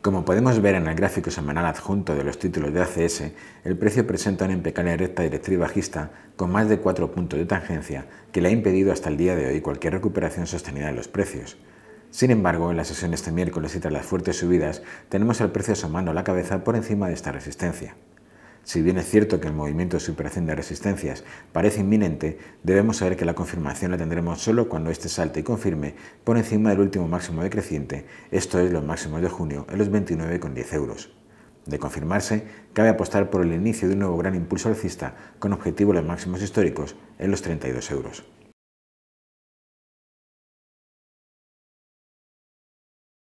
Como podemos ver en el gráfico semanal adjunto de los títulos de ACS, el precio presenta una impecable recta directriz bajista con más de 4 puntos de tangencia que le ha impedido hasta el día de hoy cualquier recuperación sostenida de los precios. Sin embargo, en la sesión este miércoles y tras las fuertes subidas, tenemos el precio asomando la cabeza por encima de esta resistencia. Si bien es cierto que el movimiento de superación de resistencias parece inminente, debemos saber que la confirmación la tendremos solo cuando este salte y confirme por encima del último máximo decreciente, esto es los máximos de junio, en los 29,10 euros. De confirmarse, cabe apostar por el inicio de un nuevo gran impulso alcista con objetivo los máximos históricos en los 32 euros.